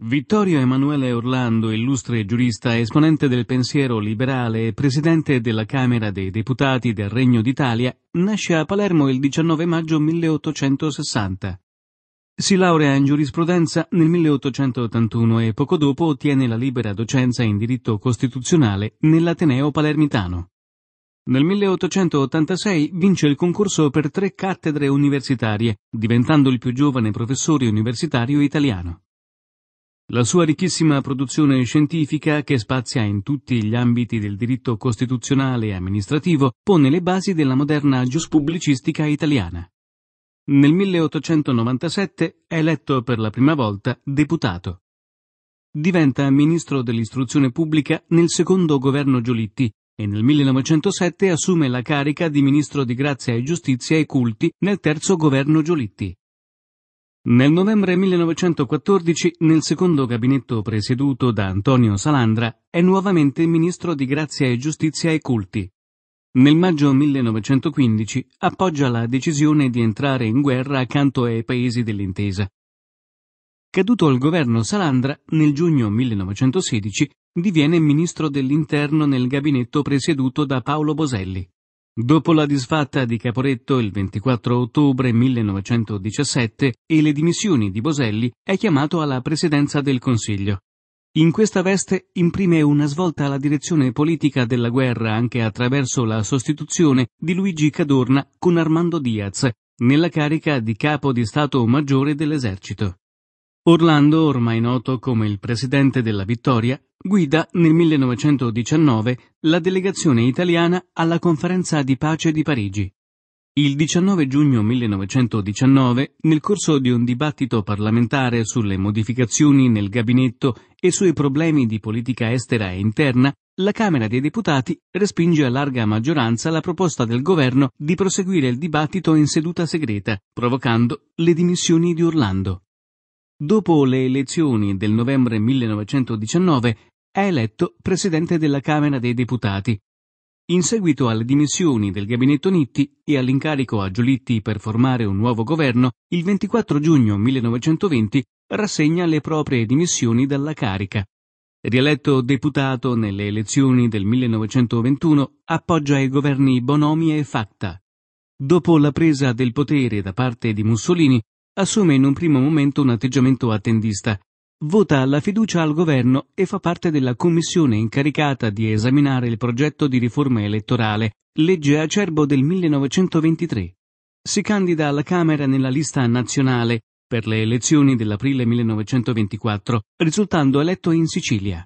Vittorio Emanuele Orlando, illustre giurista, esponente del pensiero liberale e presidente della Camera dei Deputati del Regno d'Italia, nasce a Palermo il 19 maggio 1860. Si laurea in giurisprudenza nel 1881 e poco dopo ottiene la libera docenza in diritto costituzionale nell'Ateneo palermitano. Nel 1886 vince il concorso per tre cattedre universitarie, diventando il più giovane professore universitario italiano. La sua ricchissima produzione scientifica, che spazia in tutti gli ambiti del diritto costituzionale e amministrativo, pone le basi della moderna giuspubblicistica italiana. Nel 1897 è eletto per la prima volta deputato. Diventa ministro dell'istruzione pubblica nel secondo governo Giolitti e nel 1907 assume la carica di ministro di grazia e giustizia e culti nel terzo governo Giolitti. Nel novembre 1914, nel secondo gabinetto presieduto da Antonio Salandra, è nuovamente ministro di Grazia e Giustizia e Culti. Nel maggio 1915 appoggia la decisione di entrare in guerra accanto ai paesi dell'intesa. Caduto il governo Salandra, nel giugno 1916 diviene ministro dell'interno nel gabinetto presieduto da Paolo Boselli. Dopo la disfatta di Caporetto il 24 ottobre 1917 e le dimissioni di Boselli, è chiamato alla presidenza del Consiglio. In questa veste imprime una svolta alla direzione politica della guerra anche attraverso la sostituzione di Luigi Cadorna con Armando Diaz nella carica di capo di Stato Maggiore dell'Esercito. Orlando, ormai noto come il presidente della Vittoria, guida nel 1919 la delegazione italiana alla conferenza di pace di Parigi. Il 19 giugno 1919, nel corso di un dibattito parlamentare sulle modificazioni nel gabinetto e sui problemi di politica estera e interna, la Camera dei Deputati respinge a larga maggioranza la proposta del governo di proseguire il dibattito in seduta segreta, provocando le dimissioni di Orlando. Dopo le elezioni del novembre 1919, è eletto presidente della Camera dei Deputati. In seguito alle dimissioni del gabinetto Nitti e all'incarico a Giulitti per formare un nuovo governo, il 24 giugno 1920 rassegna le proprie dimissioni dalla carica. Rieletto deputato nelle elezioni del 1921, appoggia i governi Bonomi e Facta. Dopo la presa del potere da parte di Mussolini, assume in un primo momento un atteggiamento attendista, vota la fiducia al governo e fa parte della commissione incaricata di esaminare il progetto di riforma elettorale, legge acerbo del 1923. Si candida alla Camera nella lista nazionale per le elezioni dell'aprile 1924, risultando eletto in Sicilia.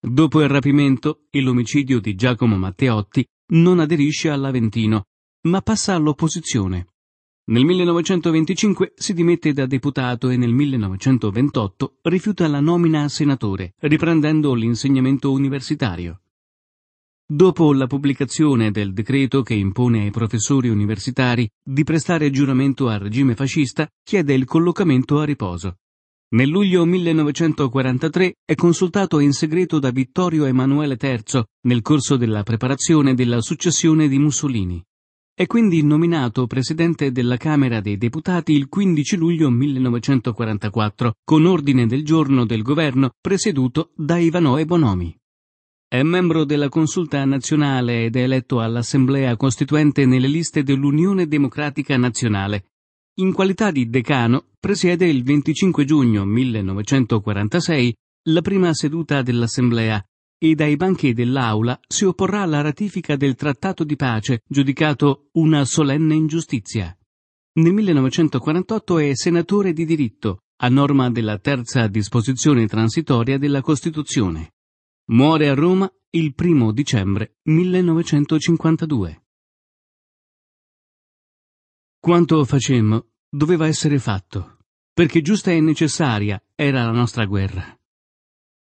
Dopo il rapimento e l'omicidio di Giacomo Matteotti, non aderisce all'Aventino, ma passa all'opposizione. Nel 1925 si dimette da deputato e nel 1928 rifiuta la nomina a senatore, riprendendo l'insegnamento universitario. Dopo la pubblicazione del decreto che impone ai professori universitari di prestare giuramento al regime fascista, chiede il collocamento a riposo. Nel luglio 1943 è consultato in segreto da Vittorio Emanuele III nel corso della preparazione della successione di Mussolini. È quindi nominato presidente della Camera dei Deputati il 15 luglio 1944, con ordine del giorno del governo presieduto da Ivanoe Bonomi. È membro della Consulta nazionale ed è eletto all'Assemblea Costituente nelle liste dell'Unione Democratica Nazionale. In qualità di decano, presiede il 25 giugno 1946 la prima seduta dell'Assemblea, e dai banchi dell'Aula si opporrà alla ratifica del Trattato di pace, giudicato una solenne ingiustizia. Nel 1948 è senatore di diritto, a norma della terza disposizione transitoria della Costituzione. Muore a Roma il 1 dicembre 1952. Quanto facemmo doveva essere fatto, perché giusta e necessaria era la nostra guerra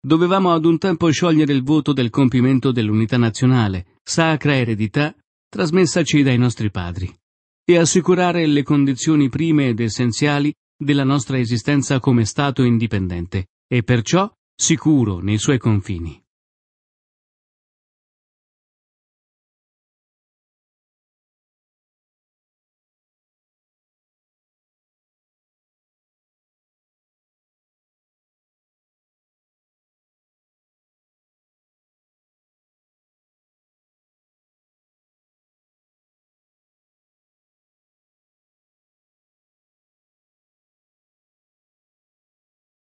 dovevamo ad un tempo sciogliere il voto del compimento dell'unità nazionale, sacra eredità, trasmessaci dai nostri padri, e assicurare le condizioni prime ed essenziali della nostra esistenza come Stato indipendente, e perciò sicuro nei suoi confini.